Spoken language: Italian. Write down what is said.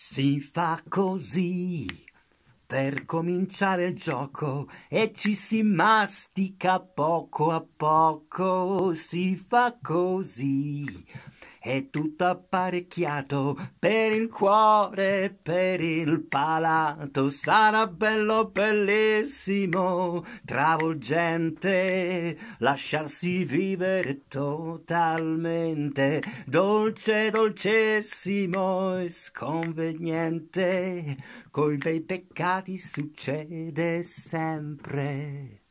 Si fa così per cominciare il gioco e ci si mastica poco a poco, si fa così è tutto apparecchiato per il cuore, e per il palato, sarà bello, bellissimo, travolgente, lasciarsi vivere totalmente, dolce, dolcissimo e sconveniente, coi bei peccati succede sempre.